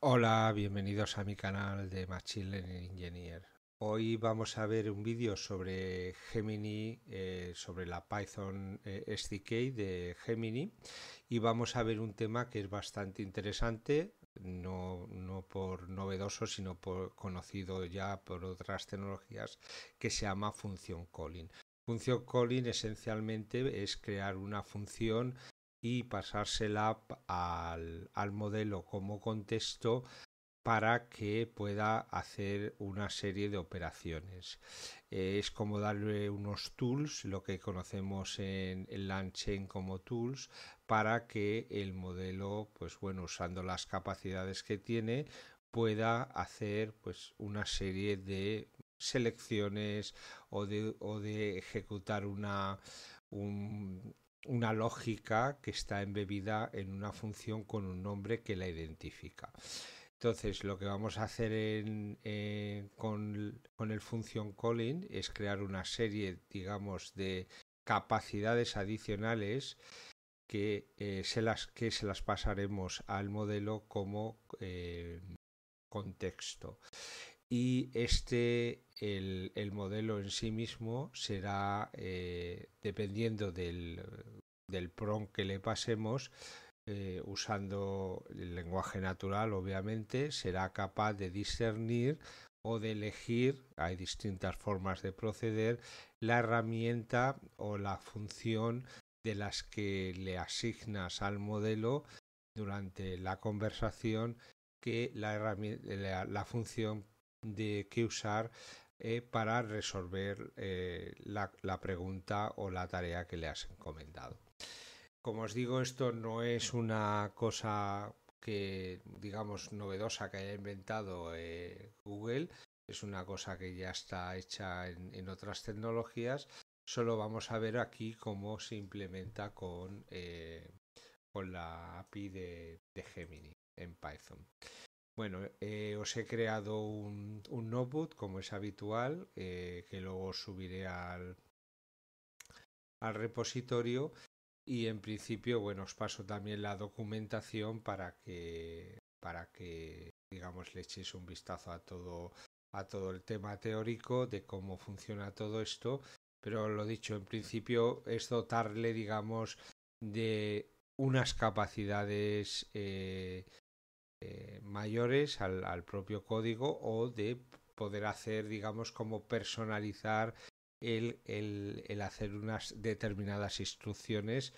Hola, bienvenidos a mi canal de Machine Learning Engineer. Hoy vamos a ver un vídeo sobre Gemini, eh, sobre la Python eh, SDK de Gemini y vamos a ver un tema que es bastante interesante, no, no por novedoso, sino por conocido ya por otras tecnologías, que se llama función calling. Función calling esencialmente es crear una función y pasársela al, al modelo como contexto para que pueda hacer una serie de operaciones. Eh, es como darle unos tools, lo que conocemos en, en como tools, para que el modelo, pues bueno, usando las capacidades que tiene, pueda hacer pues una serie de selecciones o de, ejecutar una, un, una lógica que está embebida en una función con un nombre que la identifica. Entonces, lo que vamos a hacer eh, con, el función calling es crear una serie, digamos, de capacidades adicionales que, eh, se, las, que se las pasaremos al modelo como eh, contexto. Y este, el, modelo en sí mismo será, eh, dependiendo del, del que le pasemos, eh, usando el lenguaje natural, obviamente, será capaz de discernir o de elegir, hay distintas formas de proceder, la herramienta o la función de las que le asignas al modelo durante la conversación que la, la, la función de que usar eh, para resolver eh, la, pregunta o la tarea que le has encomendado. Como os digo, esto no es una cosa que digamos novedosa que haya inventado eh, Google, es una cosa que ya está hecha en, otras tecnologías, solo vamos a ver aquí cómo se implementa con, la API de, de Gemini en Python. Bueno, eh, os he creado un, notebook como es habitual, eh, que luego subiré al, al repositorio y en principio, bueno, os paso también la documentación para que, para que digamos, le echéis un vistazo a todo, a todo el tema teórico de cómo funciona todo esto. Pero lo dicho, en principio es dotarle, digamos, de unas capacidades eh, eh, mayores al, propio código o de poder hacer, digamos, como personalizar el, hacer unas determinadas instrucciones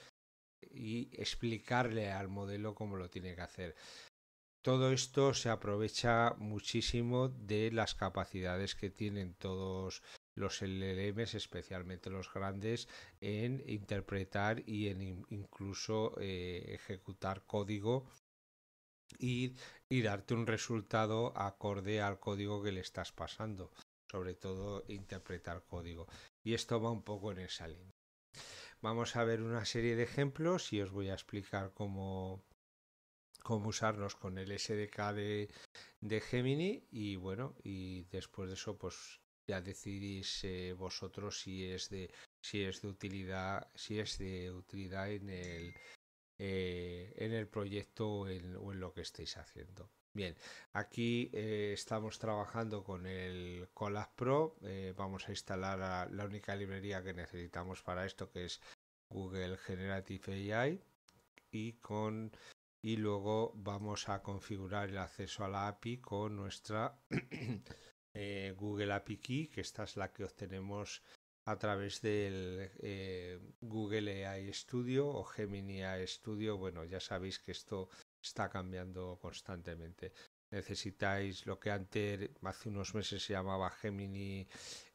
y explicarle al modelo cómo lo tiene que hacer. Todo esto se aprovecha muchísimo de las capacidades que tienen todos los LLMs, especialmente los grandes, en interpretar y en incluso eh, ejecutar código y, darte un resultado acorde al código que le estás pasando, sobre todo interpretar código. Y esto va un poco en esa línea. Vamos a ver una serie de ejemplos y os voy a explicar cómo, cómo usarnos con el SDK de, Gemini y bueno, y después de eso pues ya decidís eh, vosotros si es de si es de utilidad si es de utilidad en el eh, en el proyecto o en lo que estéis haciendo. Bien, aquí eh, estamos trabajando con el Colab Pro. Eh, vamos a instalar la única librería que necesitamos para esto, que es Google Generative AI. Y, con, y luego vamos a configurar el acceso a la API con nuestra Google API Key, que esta es la que obtenemos a través del eh, Google AI Studio o Gemini AI Studio. Bueno, ya sabéis que esto está cambiando constantemente. Necesitáis lo que antes, hace unos meses se llamaba Gemini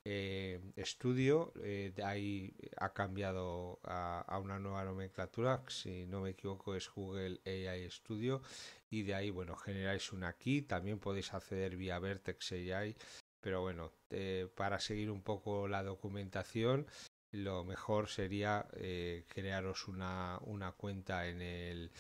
eh, Studio, eh, ahí ha cambiado a, a, una nueva nomenclatura, si no me equivoco es Google AI Studio, y de ahí, bueno, generáis una key, también podéis acceder vía Vertex AI pero bueno, eh, para seguir un poco la documentación, lo mejor sería eh, crearos una, cuenta en el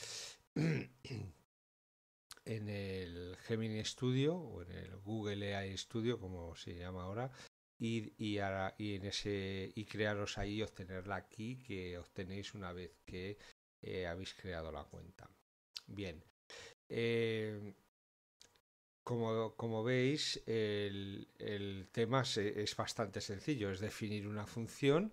en el Gemini Studio o en el Google AI Studio, como se llama ahora, y, y, en ese y crearos ahí y obtenerla aquí que obtenéis una vez que eh, habéis creado la cuenta. Bien. Como, veis, el, tema es bastante sencillo, es definir una función.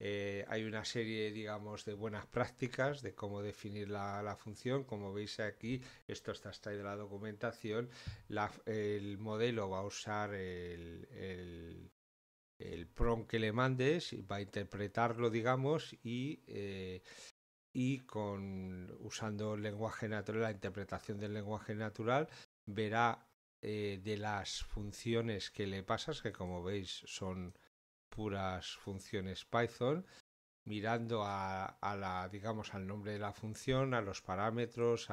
Eh, hay una serie, digamos, de buenas prácticas de cómo definir la, función. Como veis aquí, esto está ahí de la documentación. el modelo va a usar el, el, prom que le mandes, y va a interpretarlo, digamos, y, eh, con, usando el lenguaje natural, la interpretación del lenguaje natural, verá eh, de las funciones que le pasas, que como veis son puras funciones Python, mirando a, la, digamos, al nombre de la función, a los parámetros,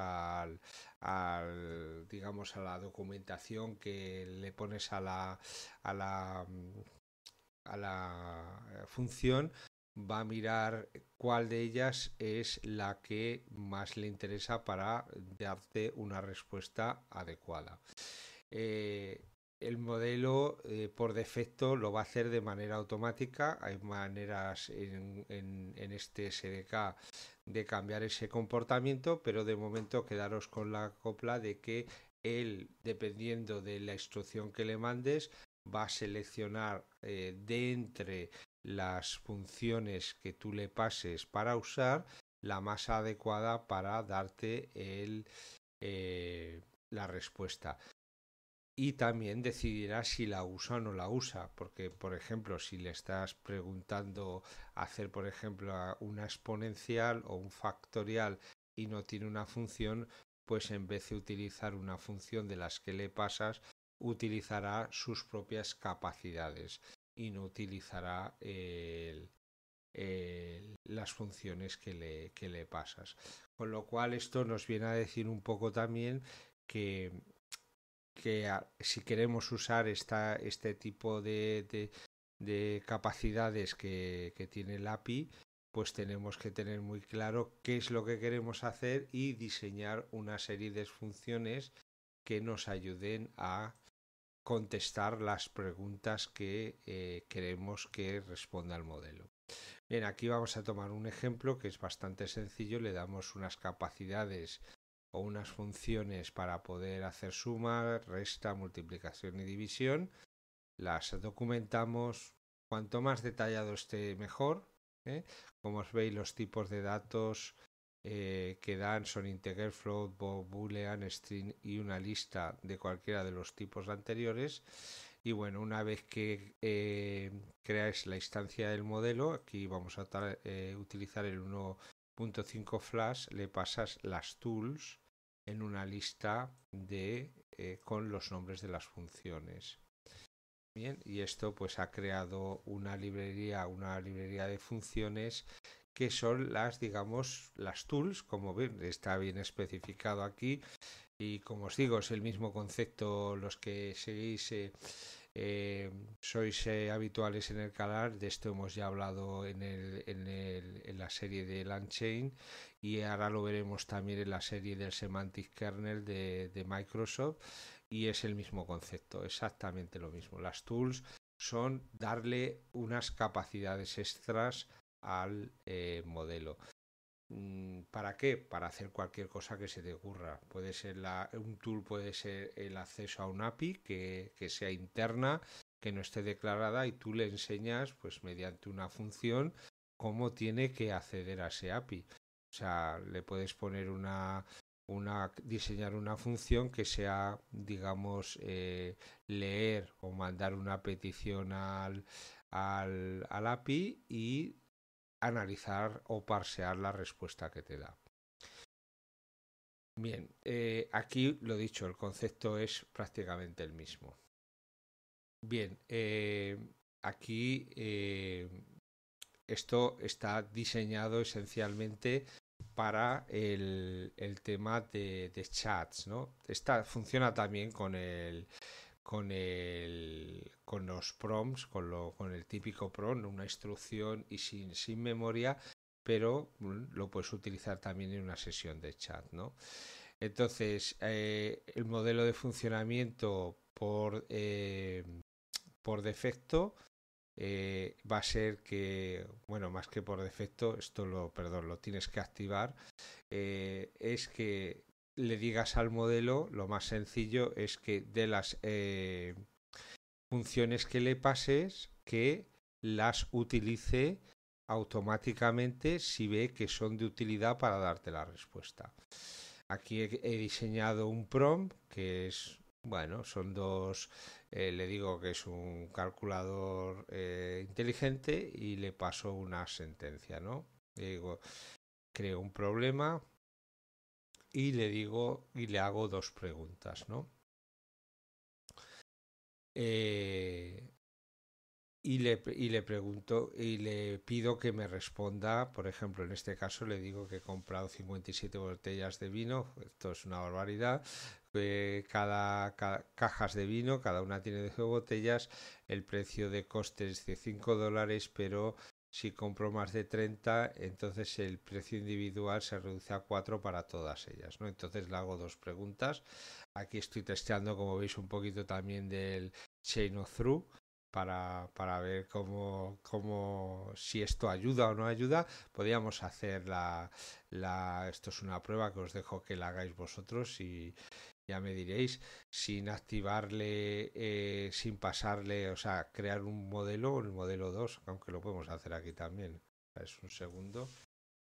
digamos, a la documentación que le pones a la, a la, a la eh, función va a mirar cuál de ellas es la que más le interesa para darte una respuesta adecuada. Eh, el modelo eh, por defecto lo va a hacer de manera automática. Hay maneras en, este SDK de cambiar ese comportamiento, pero de momento quedaros con la copla de que él, dependiendo de la instrucción que le mandes, va a seleccionar eh, de entre las funciones que tú le pases para usar, la más adecuada para darte el, eh, la respuesta. Y también decidirá si la usa o no la usa, porque por ejemplo, si le estás preguntando hacer, por ejemplo, una exponencial o un factorial y no tiene una función, pues en vez de utilizar una función de las que le pasas, utilizará sus propias capacidades y no utilizará las funciones que le, que le pasas. Con lo cual esto nos viene a decir un poco también que, si queremos usar esta, este tipo de, de, capacidades que, que, tiene el API, pues tenemos que tener muy claro qué es lo que queremos hacer y diseñar una serie de funciones que nos ayuden a contestar las preguntas que eh, queremos que responda el modelo. Bien, aquí vamos a tomar un ejemplo que es bastante sencillo, le damos unas capacidades o unas funciones para poder hacer suma, resta, multiplicación y división. Las documentamos, cuanto más detallado esté mejor. ¿eh? Como os veis, los tipos de datos eh, que dan son integer, float, boolean, string y una lista de cualquiera de los tipos anteriores. Y bueno, una vez que eh, creáis la instancia del modelo, aquí vamos a eh, utilizar el 1.5 flash, le pasas las tools en una lista de con los nombres de las funciones. Bien, y esto pues ha creado una librería, una librería de funciones que son las, digamos, las tools, como ven está bien especificado aquí. Y como os digo, es el mismo concepto los que seguís, eh, eh, sois eh, habituales en el canal. De esto hemos ya hablado en, la serie de Landchain y ahora lo veremos también en la serie del Semantic Kernel de Microsoft. Y es el mismo concepto, exactamente lo mismo. Las tools son darle unas capacidades extras al eh, modelo. Mm, ¿Para qué? Para hacer cualquier cosa que se te ocurra. Puede ser un tool, puede ser el acceso a un API que, sea interna, que no esté declarada y tú le enseñas, pues mediante una función, cómo tiene que acceder a ese API. O sea, le puedes poner una, diseñar una función que sea, digamos, eh, leer o mandar una petición al API y analizar o parsear la respuesta que te da. Bien, eh, aquí lo dicho, el concepto es prácticamente el mismo. Bien, eh, aquí eh, esto está diseñado esencialmente para el, tema de, chats, ¿no? Esta funciona también con el, con, el, con los prompts, con, lo, con el típico prompt, una instrucción y sin, sin memoria, pero lo puedes utilizar también en una sesión de chat, ¿no? Entonces, eh, el modelo de funcionamiento por, eh, por defecto eh, va a ser que, bueno, más que por defecto, esto lo, perdón, lo tienes que activar, es que le digas al modelo, lo más sencillo es que de las eh, funciones que le pases, que las utilice automáticamente si ve que son de utilidad para darte la respuesta. Aquí he, diseñado un prompt que es, bueno, son dos, eh, le digo que es un calculador eh, inteligente y le paso una sentencia, ¿no? digo, creo un problema, y le digo y le hago dos preguntas, ¿no? Eh, y, le, y le pregunto y le pido que me responda, por ejemplo, en este caso le digo que he comprado 57 botellas de vino, esto es una barbaridad, cada, cajas de vino, cada una tiene 10 botellas, el precio de coste es de 5 dólares, pero si compro más de 30, entonces el precio individual se reduce a 4 para todas ellas, ¿no? Entonces le hago dos preguntas. Aquí estoy testeando, como veis, un poquito también del chain of through. Para, ver cómo, si esto ayuda o no ayuda, podríamos hacer la, la, esto es una prueba que os dejo que la hagáis vosotros y, ya me diréis, sin activarle, eh, sin pasarle, o sea, crear un modelo el modelo 2, aunque lo podemos hacer aquí también. Es un segundo.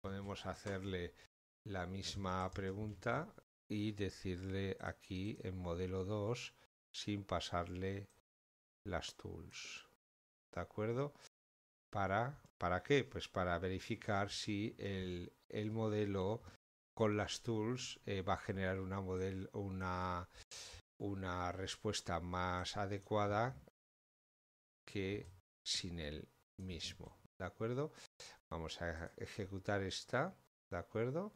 Podemos hacerle la misma pregunta y decirle aquí en modelo 2 sin pasarle las tools. ¿De acuerdo? ¿Para, qué? Pues para verificar si el modelo con las tools eh, va a generar una, respuesta más adecuada que sin él mismo. ¿De acuerdo? Vamos a ejecutar esta. ¿De acuerdo?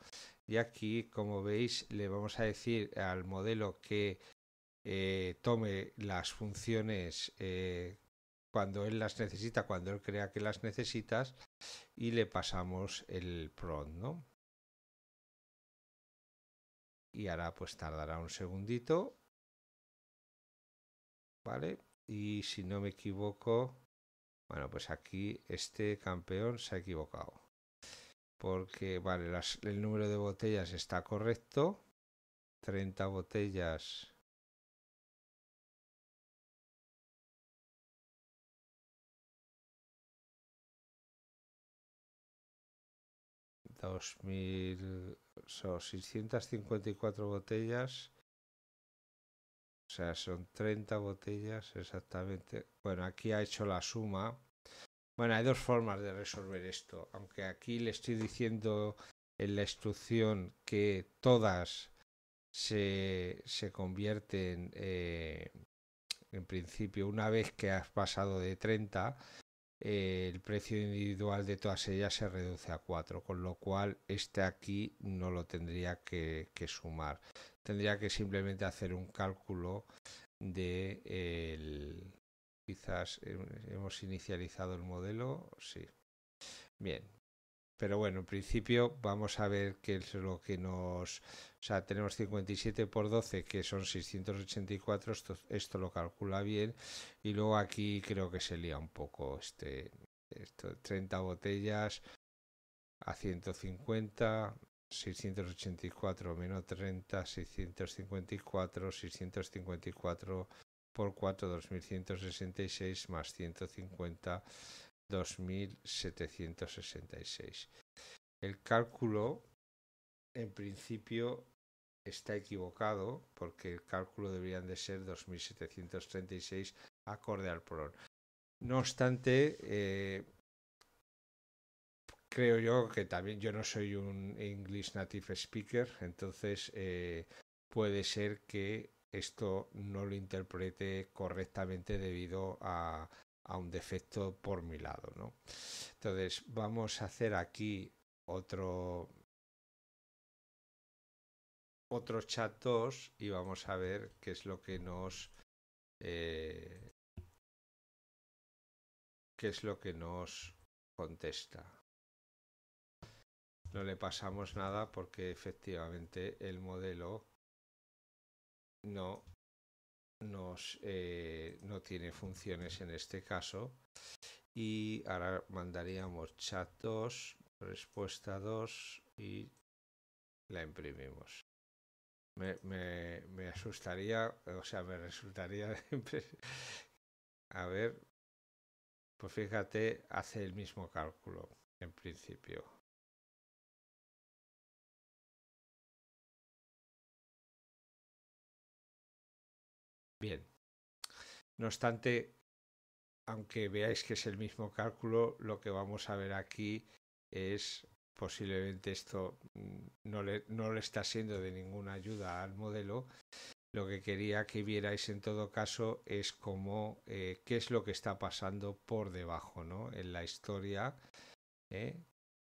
Y aquí, como veis, le vamos a decir al modelo que eh, tome las funciones eh, cuando él las necesita, cuando él crea que las necesitas, y le pasamos el prompt, ¿no? y ahora pues tardará un segundito. ¿Vale? Y si no me equivoco, bueno, pues aquí este campeón se ha equivocado. Porque, vale, el número de botellas está correcto. 30 botellas. 2000 son 654 botellas. O sea, son 30 botellas exactamente. Bueno, aquí ha hecho la suma. Bueno, hay dos formas de resolver esto. Aunque aquí le estoy diciendo en la instrucción que todas se, convierten eh, en principio una vez que has pasado de 30 eh, el precio individual de todas ellas se reduce a 4, con lo cual este aquí no lo tendría que, sumar. Tendría que simplemente hacer un cálculo de el, quizás eh, hemos inicializado el modelo, sí. Bien, pero bueno, en principio vamos a ver qué es lo que nos... O sea, tenemos 57 por 12, que son 684, esto, lo calcula bien. Y luego aquí creo que se lía un poco este, 30 botellas a 150, 684 menos 30, 654, 654 por 4, 2166 más 150 2766. El cálculo, en principio, está equivocado porque el cálculo deberían de ser 2736 acorde al PRON. No obstante, eh, creo yo que también yo no soy un English Native Speaker, entonces eh, puede ser que esto no lo interprete correctamente debido a, a un defecto por mi lado. ¿no? Entonces vamos a hacer aquí otro, otro chat 2 y vamos a ver qué es lo que nos... Eh, qué es lo que nos contesta. No le pasamos nada porque efectivamente el modelo no eh, no tiene funciones en este caso. Y ahora mandaríamos chat 2, respuesta 2 y la imprimimos. Me, me, me asustaría, o sea, me resultaría... A ver, pues fíjate, hace el mismo cálculo en principio. Bien. No obstante, aunque veáis que es el mismo cálculo, lo que vamos a ver aquí es posiblemente esto mm, no le, está siendo de ninguna ayuda al modelo. Lo que quería que vierais en todo caso es como eh, qué es lo que está pasando por debajo en la historia, ¿eh?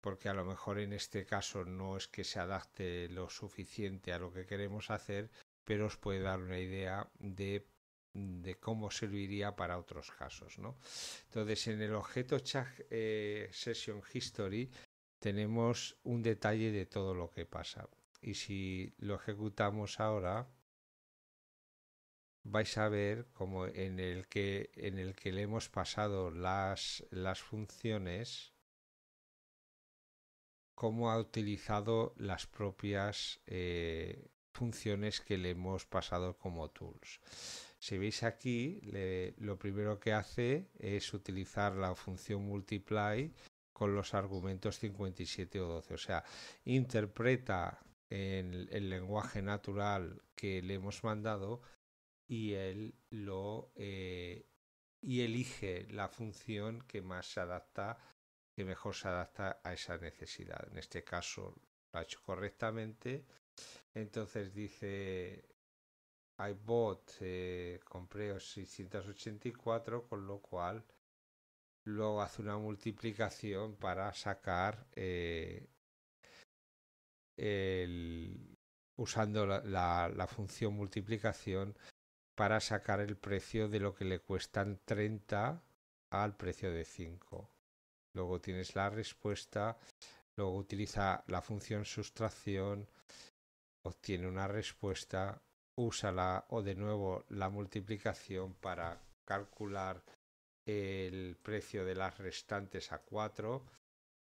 porque a lo mejor en este caso no es que se adapte lo suficiente a lo que queremos hacer, pero os puede dar una idea de, cómo serviría para otros casos. ¿no? Entonces, en el objeto chat eh, session history tenemos un detalle de todo lo que pasa. Y si lo ejecutamos ahora, vais a ver cómo en el que en el que le hemos pasado las, funciones cómo ha utilizado las propias eh, funciones que le hemos pasado como tools. Si veis aquí, lo primero que hace es utilizar la función multiply con los argumentos 57 o 12. O sea, interpreta el, lenguaje natural que le hemos mandado y él lo eh, y elige la función que más se adapta, que mejor se adapta a esa necesidad. En este caso lo ha hecho correctamente entonces dice, I bought, eh, compré 684, con lo cual luego hace una multiplicación para sacar eh, usando la, la, función multiplicación para sacar el precio de lo que le cuestan 30 al precio de 5. Luego tienes la respuesta, luego utiliza la función sustracción, obtiene una respuesta, úsala o de nuevo la multiplicación para calcular el precio de las restantes a 4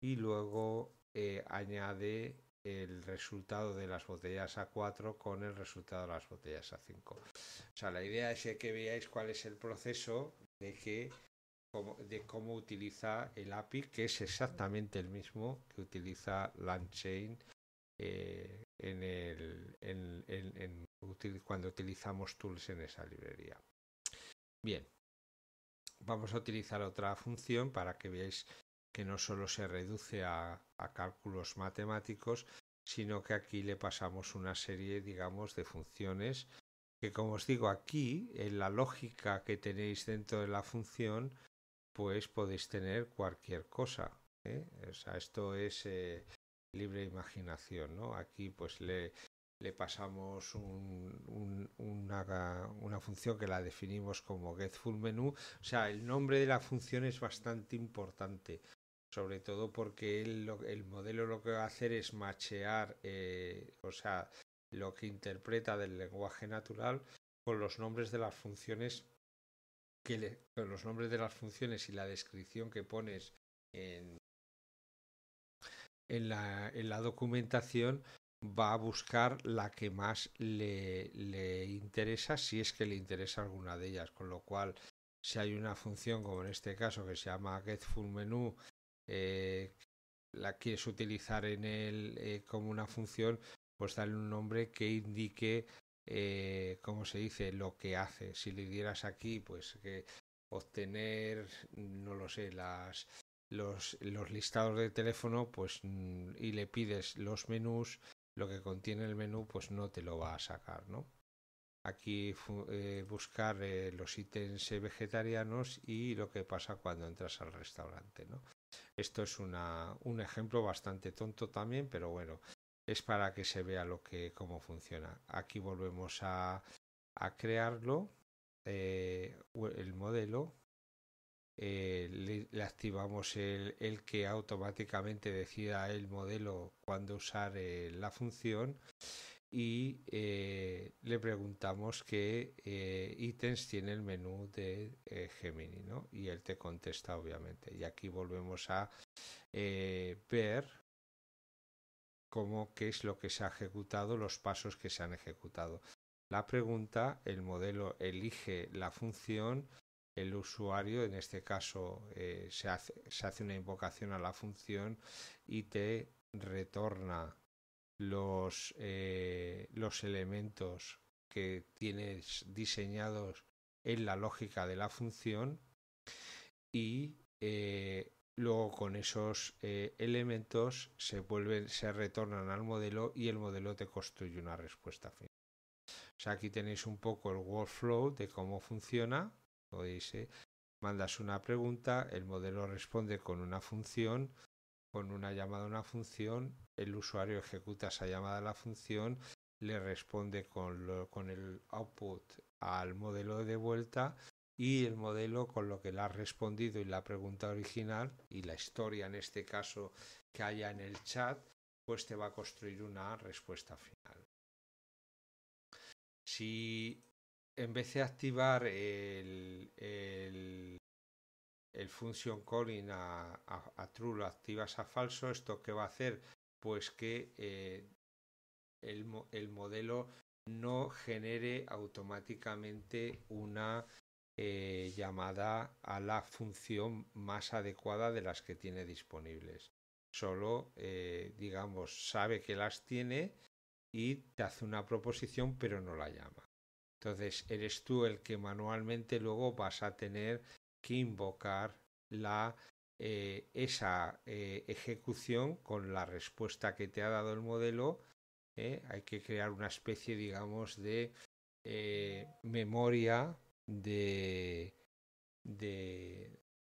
y luego eh, añade el resultado de las botellas a 4 con el resultado de las botellas a 5. O sea, la idea es que veáis cuál es el proceso de que de cómo utiliza el API, que es exactamente el mismo que utiliza LandChain eh, cuando utilizamos tools en esa librería. Bien, vamos a utilizar otra función para que veáis que no solo se reduce a, cálculos matemáticos, sino que aquí le pasamos una serie, digamos, de funciones que, como os digo, aquí, en la lógica que tenéis dentro de la función, pues podéis tener cualquier cosa. ¿eh? sea, esto es eh, libre imaginación, ¿no? Aquí pues le, pasamos un, un, una, función que la definimos como getFullMenu. O sea, el nombre de la función es bastante importante, sobre todo porque el, el modelo lo que va a hacer es machear, eh, o sea, lo que interpreta del lenguaje natural con los nombres de las funciones que con los nombres de las funciones y la descripción que pones en, en la, en la documentación va a buscar la que más le, interesa, si es que le interesa alguna de ellas. Con lo cual, si hay una función, como en este caso, que se llama getFullMenu, eh, la quieres utilizar en él eh, como una función, pues dale un nombre que indique, eh, como se dice, lo que hace. Si le dieras aquí, pues que obtener, no lo sé, las los, listados de teléfono pues mm, y le pides los menús, lo que contiene el menú pues no te lo va a sacar, ¿no? Aquí eh, buscar eh, los ítems vegetarianos y lo que pasa cuando entras al restaurante, ¿no? Esto es una, un ejemplo bastante tonto también, pero bueno, es para que se vea lo que, cómo funciona. Aquí volvemos a, crearlo, eh, el modelo, eh, le, activamos el, que automáticamente decida el modelo cuando usar eh, la función y eh, le preguntamos qué ítems tiene el menú de Gemini y él te contesta obviamente y aquí volvemos a ver cómo qué es lo que se ha ejecutado los pasos que se han ejecutado la pregunta el modelo elige la función el usuario, en este caso eh, se, hace, una invocación a la función y te retorna los, eh, los elementos que tienes diseñados en la lógica de la función y eh, luego con esos elementos se vuelven, se retornan al modelo y el modelo te construye una respuesta final. sea, aquí tenéis un poco el workflow de cómo funciona eh, mandas una pregunta, el modelo responde con una función, con una llamada a una función, el usuario ejecuta esa llamada a la función, le responde con, con el output al modelo de vuelta y el modelo con lo que le ha respondido y la pregunta original y la historia en este caso que haya en el chat, pues te va a construir una respuesta final. Si en vez de activar el, el, function calling a, true, lo activas a falso, ¿esto qué va a hacer? Pues que eh, el, modelo no genere automáticamente una eh, llamada a la función más adecuada de las que tiene disponibles. Solo, eh, digamos, sabe que las tiene y te hace una proposición pero no la llama. Entonces eres tú el que manualmente luego vas a tener que invocar la, eh, esa eh, ejecución con la respuesta que te ha dado el modelo. ¿eh? Hay que crear una especie, digamos, de memoria de,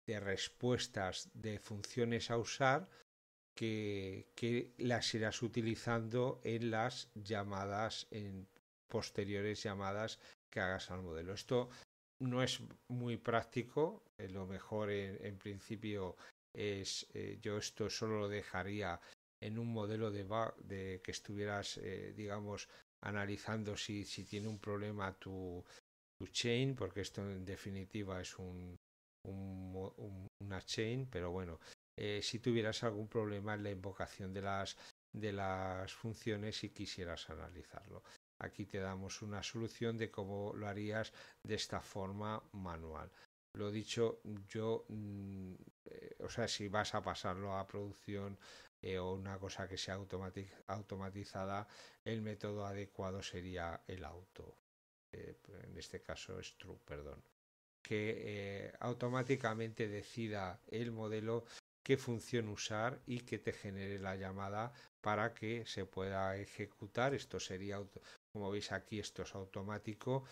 respuestas de funciones a usar que, que las irás utilizando en las llamadas en posteriores llamadas que hagas al modelo. Esto no es muy práctico, eh, lo mejor en, principio es, eh, yo esto solo lo dejaría en un modelo de, de que estuvieras, eh, digamos, analizando si, tiene un problema tu, chain, porque esto en definitiva es una chain, pero bueno, si tuvieras algún problema en la invocación de de las funciones y quisieras analizarlo. Aquí te damos una solución de cómo lo harías de esta forma manual. Lo dicho, yo, mm, eh, o sea, si vas a pasarlo a producción eh, o una cosa que sea automatizada, el método adecuado sería el auto. Eh, en este caso es true, perdón. Que automáticamente decida el modelo qué función usar y que te genere la llamada para que se pueda ejecutar. Esto sería auto. Como veis aquí esto es automático,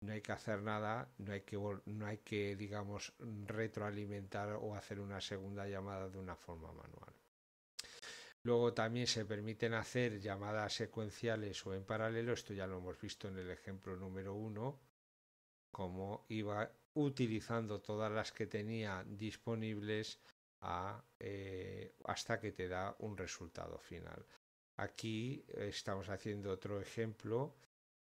no hay que hacer nada, no hay que, digamos, retroalimentar o hacer una segunda llamada de una forma manual. Luego también se permiten hacer llamadas secuenciales o en paralelo, esto ya lo hemos visto en el ejemplo número uno, como iba utilizando todas las que tenía disponibles eh, hasta que te da un resultado final. Aquí eh, estamos haciendo otro ejemplo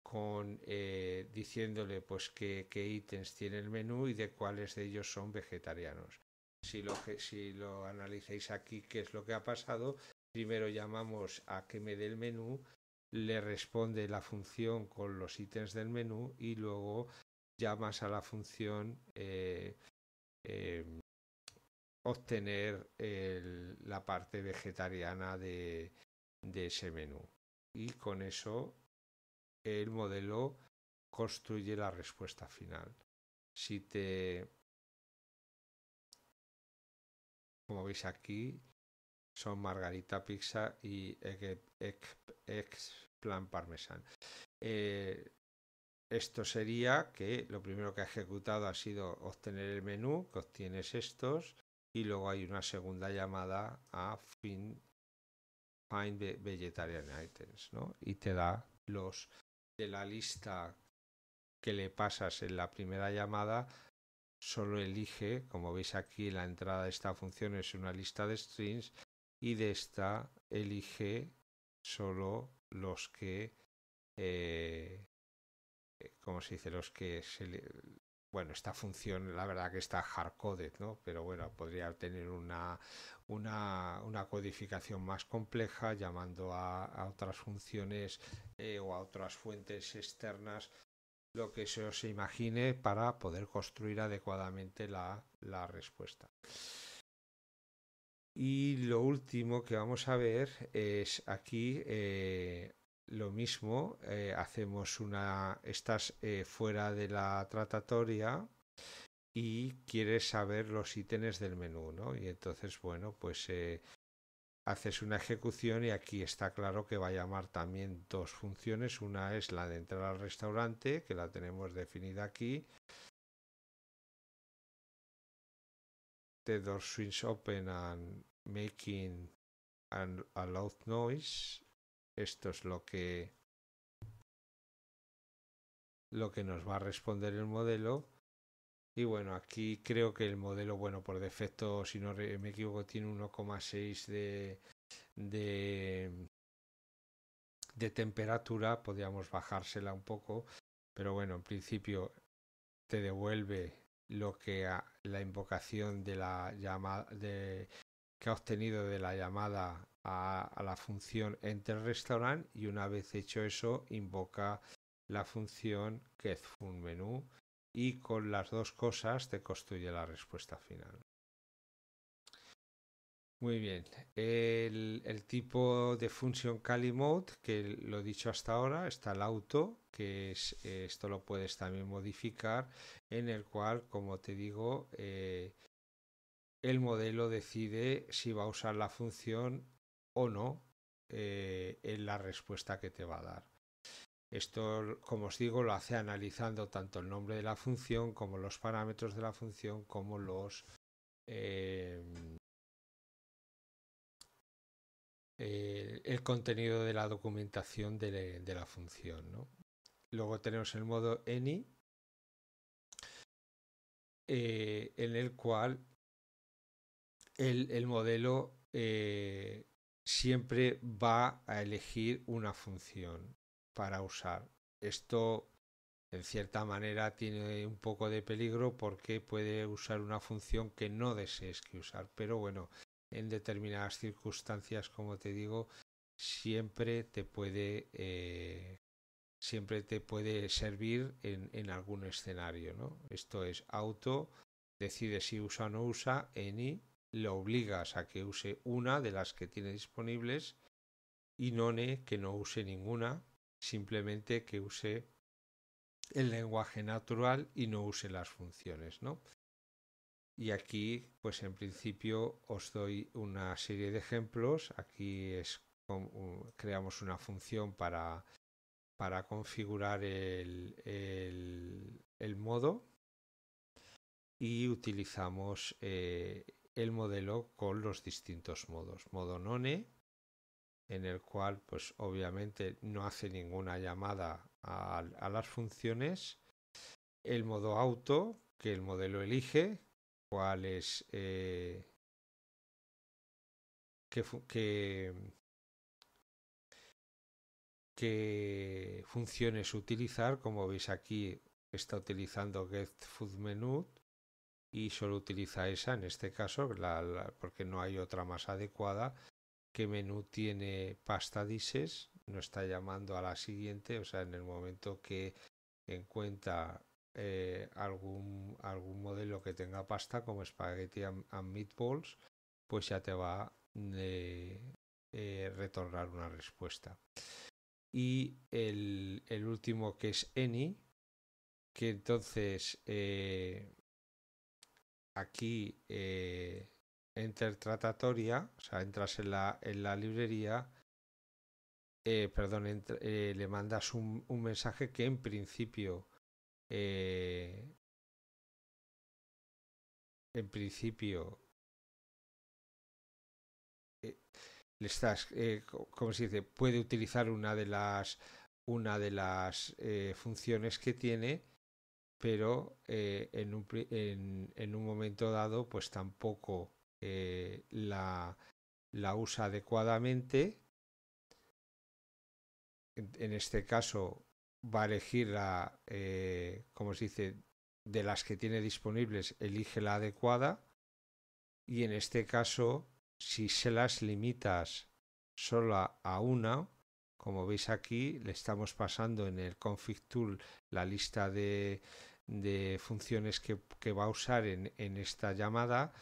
con eh, diciéndole pues qué, ítems tiene el menú y de cuáles de ellos son vegetarianos. Si lo, si lo analicéis aquí, qué es lo que ha pasado, primero llamamos a que me dé el menú, le responde la función con los ítems del menú y luego llamas a la función eh, em, obtener la parte vegetariana de, de ese menú. Y con eso el modelo construye la respuesta final. Si te... Como veis aquí, son margarita pizza y ex plan parmesan. Eh, esto sería que lo primero que ha ejecutado ha sido obtener el menú, que obtienes estos, y luego hay una segunda llamada a fin Find Vegetarian Items, Y te da los de la lista que le pasas en la primera llamada, solo elige, como veis aquí la entrada de esta función es una lista de strings y de esta elige solo los que, eh, eh, como se dice? Los que se le, bueno, esta función la verdad que está hardcoded, ¿no? Pero bueno, podría tener una, codificación más compleja llamando a, otras funciones eh, o a otras fuentes externas lo que se os imagine para poder construir adecuadamente la, respuesta. Y lo último que vamos a ver es aquí eh, lo mismo, eh, hacemos una, estás eh, fuera de la tratatoria y quieres saber los ítems del menú, ¿no? Y entonces, bueno, pues eh, haces una ejecución y aquí está claro que va a llamar también dos funciones. Una es la de entrar al restaurante, que la tenemos definida aquí. The door swings open and making a loud noise esto es lo que lo que nos va a responder el modelo. Y bueno, aquí creo que el modelo, bueno, por defecto, si no me equivoco, tiene 1,6 de, de, de temperatura. Podríamos bajársela un poco. Pero bueno, en principio te devuelve lo que a, la invocación de la llamada de, que ha obtenido de la llamada a, la función enter restaurant y una vez hecho eso invoca la función menú y con las dos cosas te construye la respuesta final. Muy bien, el, tipo de función CaliMode, que lo he dicho hasta ahora, está el auto, que es, eh, esto lo puedes también modificar, en el cual, como te digo, eh, el modelo decide si va a usar la función o no en eh, la respuesta que te va a dar. Esto, como os digo, lo hace analizando tanto el nombre de la función como los parámetros de la función, como los eh, el, contenido de la documentación de, la función. ¿no? Luego tenemos el modo any, eh, en el cual el, modelo siempre va a elegir una función para usar. Esto, en cierta manera, tiene un poco de peligro porque puede usar una función que no desees que usar. Pero bueno, en determinadas circunstancias, como te digo, siempre te puede eh, siempre te puede servir en, algún escenario. ¿no? Esto es auto, decide si usa o no usa, any, lo obligas a que use una de las que tiene disponibles y None que no use ninguna, simplemente que use el lenguaje natural y no use las funciones, ¿no? Y aquí, pues en principio os doy una serie de ejemplos. Aquí es creamos una función para, para configurar el, el, modo y utilizamos eh, el modelo con los distintos modos. Modo none, en el cual pues obviamente no hace ninguna llamada a, las funciones. El modo auto, que el modelo elige, cuál es... Eh, qué, qué funciones utilizar, como veis aquí está utilizando get food menu y solo utiliza esa en este caso porque no hay otra más adecuada qué menú tiene pasta dices no está llamando a la siguiente o sea en el momento que encuentra eh, algún algún modelo que tenga pasta como spaghetti and, meatballs pues ya te va a eh, eh, retornar una respuesta y el, último que es any que entonces aquí eh, tratatoria, o sea, entras en la, en la librería, eh, perdón, eh, le mandas un, un, mensaje que en principio, eh, en principio, eh, le estás, como se dice, puede utilizar una de las, una de las funciones que tiene pero eh, en, un, momento dado pues tampoco eh, la, usa adecuadamente. En, este caso va a elegir la, eh, como se dice, de las que tiene disponibles, elige la adecuada y en este caso si se las limitas solo a una, como veis aquí, le estamos pasando en el config tool la lista de, funciones que, va a usar en, esta llamada.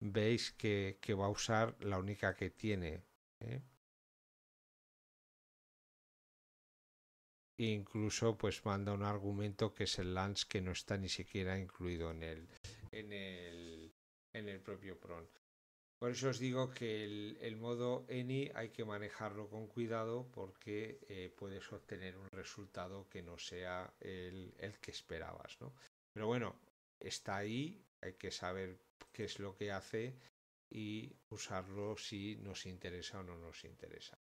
Veis que, va a usar la única que tiene. ¿eh? incluso pues manda un argumento que es el lance que no está ni siquiera incluido en el en el, en el propio PRON. Por eso os digo que el, modo ENI hay que manejarlo con cuidado porque eh, puedes obtener un resultado que no sea el, que esperabas. ¿no? Pero bueno, está ahí, hay que saber qué es lo que hace y usarlo si nos interesa o no nos interesa.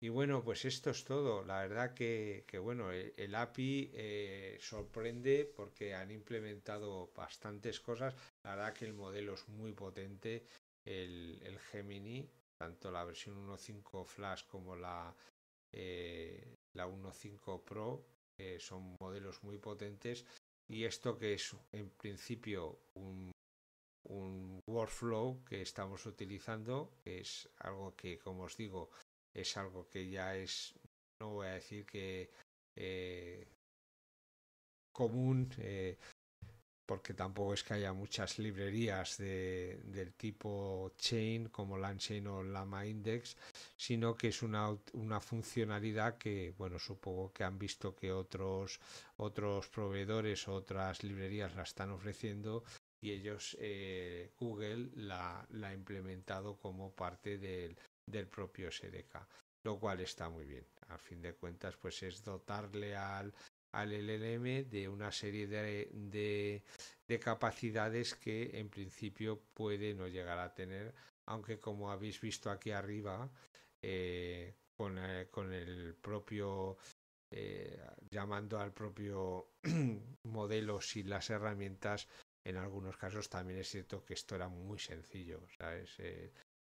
Y bueno, pues esto es todo. La verdad que, bueno, el, API eh, sorprende porque han implementado bastantes cosas. La verdad que el modelo es muy potente, el, Gemini, tanto la versión 1.5 Flash como la, eh, la 1.5 Pro, eh, son modelos muy potentes. Y esto que es en principio un, workflow que estamos utilizando, es algo que, como os digo, es algo que ya es, no voy a decir que eh, común, porque tampoco es que haya muchas librerías de, del tipo Chain, como LangChain o Lama Index, sino que es una, una, funcionalidad que, bueno, supongo que han visto que otros, otros proveedores, otras librerías la están ofreciendo y ellos, eh, Google, la, ha implementado como parte del, del propio SDK, lo cual está muy bien. A fin de cuentas, pues es dotarle al, al LLM de una serie de, de, capacidades que en principio puede no llegar a tener, aunque como habéis visto aquí arriba, eh, con, eh, con, el propio, eh, llamando al propio modelo sin las herramientas, en algunos casos también es cierto que esto era muy sencillo,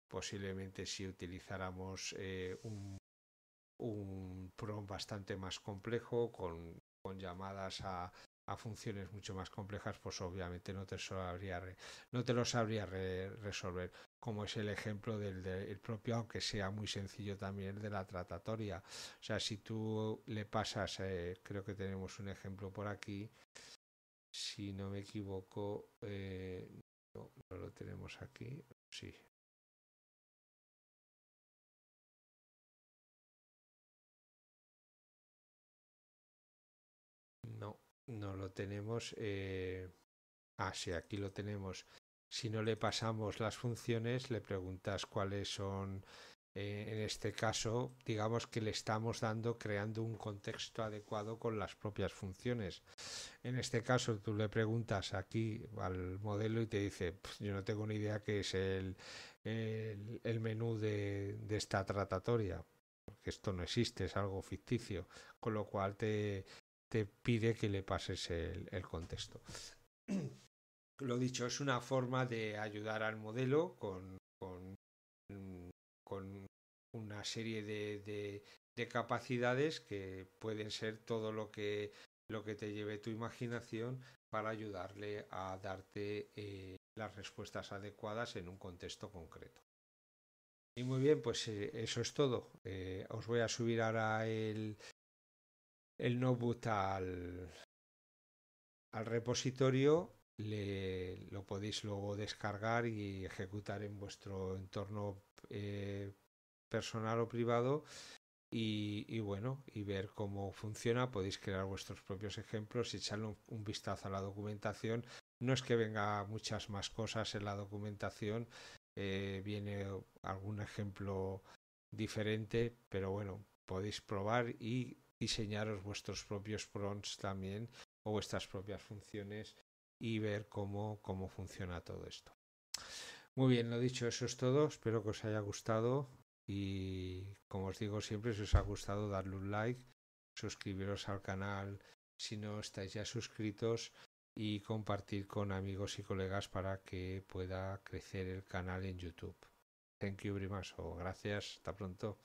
posiblemente si utilizáramos un un PROM bastante más complejo, con con llamadas a, funciones mucho más complejas, pues obviamente no te, sabría habría no te lo sabría resolver, como es el ejemplo del, propio, aunque sea muy sencillo también, de la tratatoria. O sea, si tú le pasas, eh, creo que tenemos un ejemplo por aquí, si no me equivoco, eh, no lo tenemos aquí, sí, No lo tenemos. Eh, ah, sí, aquí lo tenemos. Si no le pasamos las funciones, le preguntas cuáles son. Eh, en este caso, digamos que le estamos dando, creando un contexto adecuado con las propias funciones. En este caso, tú le preguntas aquí al modelo y te dice, yo no tengo ni idea qué es el, el, menú de, de esta tratatoria, porque esto no existe, es algo ficticio, con lo cual te, te pide que le pases el, contexto. Lo dicho, es una forma de ayudar al modelo con, con, una serie de, de, capacidades que pueden ser todo lo que, lo que te lleve tu imaginación para ayudarle a darte eh, las respuestas adecuadas en un contexto concreto. Y muy bien, pues eh, eso es todo. Eh, os voy a subir ahora el, el notebook al, al repositorio, le, lo podéis luego descargar y ejecutar en vuestro entorno eh, personal o privado. Y, bueno, y ver cómo funciona, podéis crear vuestros propios ejemplos echarle un, vistazo a la documentación. No es que venga muchas más cosas en la documentación, eh, viene algún ejemplo diferente, pero bueno, podéis probar y diseñaros vuestros propios prompts también o vuestras propias funciones y ver cómo, cómo funciona todo esto. Muy bien, lo dicho, eso es todo. Espero que os haya gustado y como os digo siempre, si os ha gustado, darle un like, suscribiros al canal si no estáis ya suscritos y compartir con amigos y colegas para que pueda crecer el canal en YouTube. Thank you very much. O gracias. Hasta pronto.